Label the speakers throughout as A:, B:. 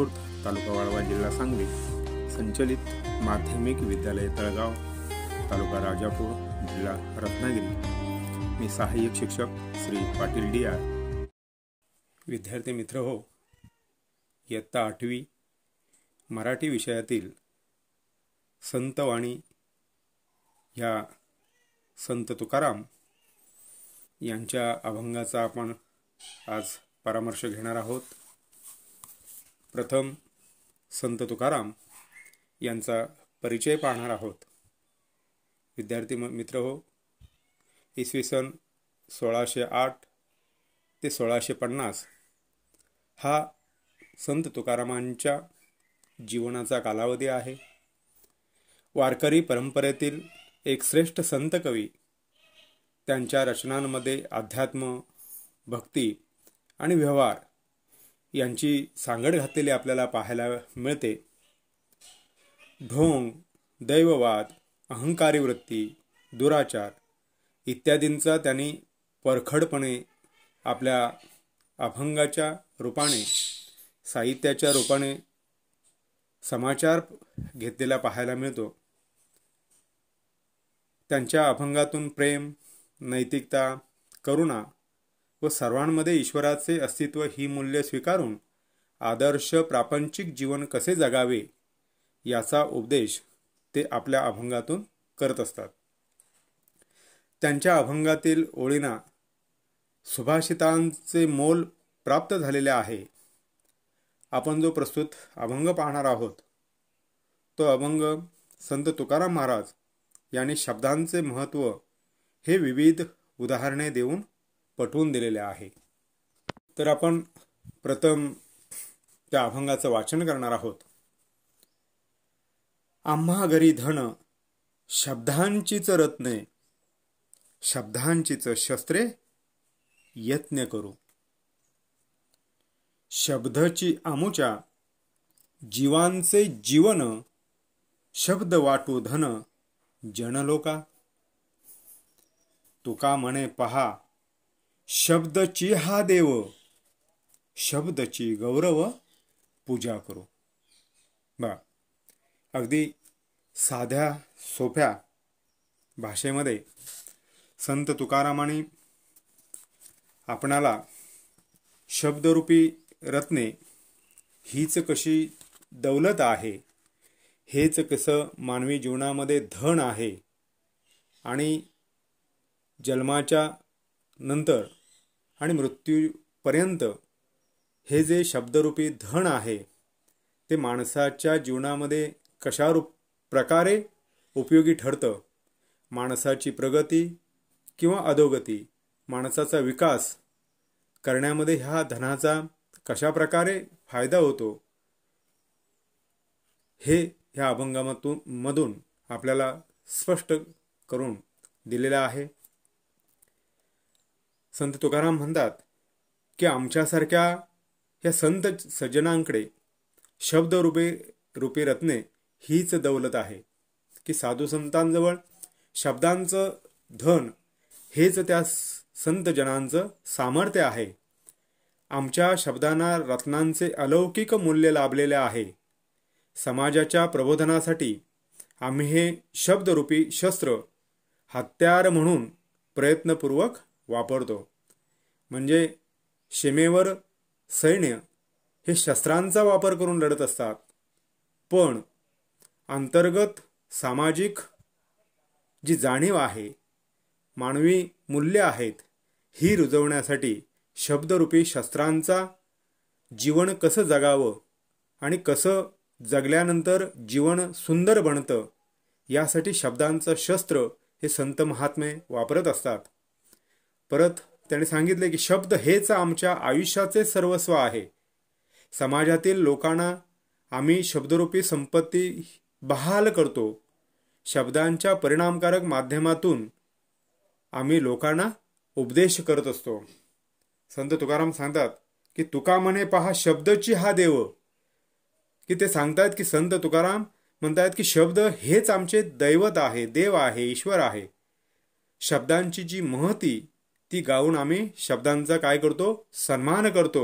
A: खुर्द तालुका वाळवा जिल्हा सांगली संचलित माध्यमिक विद्यालय तळगाव तालुका राजापूर जिल्हा रत्नागिरी मी सहाय्यक शिक्षक श्री पाटील डी आर विद्यार्थी मित्र हो इयत्ता आठवी मराठी विषयातील संतवाणी ह्या संत तुकाराम यांच्या अभंगाचा आपण आज परामर्श घेणार आहोत प्रथम संत तुकाराम यांचा परिचय पाहणार आहोत विद्यार्थी मित्र हो इसवी सन सोळाशे आठ ते सोळाशे पन्नास हा संत तुकारामांच्या जीवनाचा कालावधी आहे वारकरी परंपरेतील एक श्रेष्ठ संत कवी त्यांच्या रचनांमध्ये अध्यात्म भक्ती आणि व्यवहार यांची सांगड घातलेली आपल्याला पाहायला मिळते ढोंग दैववाद अहंकारी वृत्ती दुराचार इत्यादींचा त्यांनी परखडपणे आपल्या अभंगाच्या रूपाने साहित्याच्या रूपाने समाचार घेतलेला पाहायला मिळतो त्यांच्या अभंगातून प्रेम नैतिकता करुणा व सर्वांमध्ये ईश्वराचे अस्तित्व ही मूल्य स्वीकारून आदर्श प्रापंचिक जीवन कसे जगावे याचा उपदेश ते आपल्या अभंगातून करत असतात त्यांच्या अभंगातील ओळींना सुभाषितांचे मोल प्राप्त झालेले आहे आपण जो प्रस्तुत अभंग पाहणार आहोत तो अभंग संत तुकाराम महाराज यांनी शब्दांचे महत्त्व हे विविध उदाहरणे देऊन पटवून दिलेले आहे तर आपण प्रथम त्या अभंगाचं वाचन करणार आहोत आम्हा घरी धन शब्दांचीच रत्ने शब्दांचीच शस्त्रे यत्न करू शब्दची आमुचा जीवांचे जीवन शब्द वाटू धन जनलोका तुका म्हणे पहा शब्दची हा देव शब्दची गौरव पूजा करू बा अगदी साध्या सोप्या भाषेमध्ये संत तुकारामाने आपणाला शब्दरूपी रत्ने हीच कशी दौलत आहे हेच कसं मानवी जीवनामध्ये धन आहे आणि जन्माच्या नंतर आणि मृत्यूपर्यंत हे जे शब्दरूपी धन आहे ते माणसाच्या जीवनामध्ये कशा रूप प्रकारे उपयोगी ठरतं माणसाची प्रगती किंवा अधोगती माणसाचा विकास करण्यामध्ये ह्या धनाचा कशा प्रकारे फायदा होतो हे ह्या अभंगामधून मधून आपल्याला स्पष्ट करून दिलेलं आहे संत तुकाराम म्हणतात की आमच्यासारख्या या संत सज्जनांकडे शब्द रूपे रूपे रत्ने हीच दौलत आहे की साधू संतांजवळ शब्दांचं धन हेच त्या संतजनांचं सामर्थ्य आहे आमच्या शब्दांना रत्नांचे अलौकिक मूल्य लाभलेले आहे समाजाच्या प्रबोधनासाठी आम्ही हे शब्दरूपी शस्त्र हत्यार म्हणून प्रयत्नपूर्वक वापरतो म्हणजे सीमेवर सैन्य हे शस्त्रांचा वापर करून लढत असतात पण अंतर्गत सामाजिक जी जाणीव आहे मानवी मूल्य आहेत ही रुजवण्यासाठी शब्दरूपी शस्त्रांचा जीवन कसं जगावं आणि कसं जगल्यानंतर जीवन सुंदर बनतं यासाठी शब्दांचं शस्त्र हे संत महात्मे वापरत असतात परत त्याने सांगितले की शब्द हेच आमच्या आयुष्याचे सर्वस्व आहे समाजातील लोकांना आम्ही शब्दरूपी संपत्ती बहाल करतो शब्दांच्या परिणामकारक माध्यमातून आम्ही लोकांना उपदेश करत असतो संत तुकाराम सांगतात की तुका म्हणे पहा शब्दची हा देव की ते सांगतायत की संत तुकाराम म्हणतायत की शब्द हेच आमचे दैवत आहे देव आहे ईश्वर आहे शब्दांची जी महती ती गाऊन आम्ही शब्दांचा काय करतो सन्मान करतो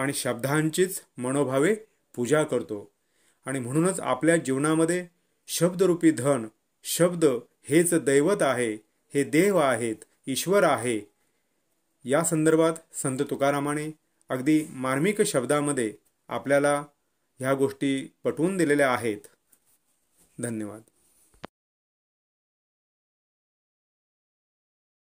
A: आणि शब्दांचीच मनोभावे पूजा करतो आणि म्हणूनच आपल्या जीवनामध्ये शब्दरूपी धन शब्द हेच दैवत आहे हे देव आहेत ईश्वर आहे या संदर्भात संत तुकारामाने अगदी मार्मिक शब्दामध्ये आपल्याला ह्या गोष्टी पटवून दिलेल्या आहेत धन्यवाद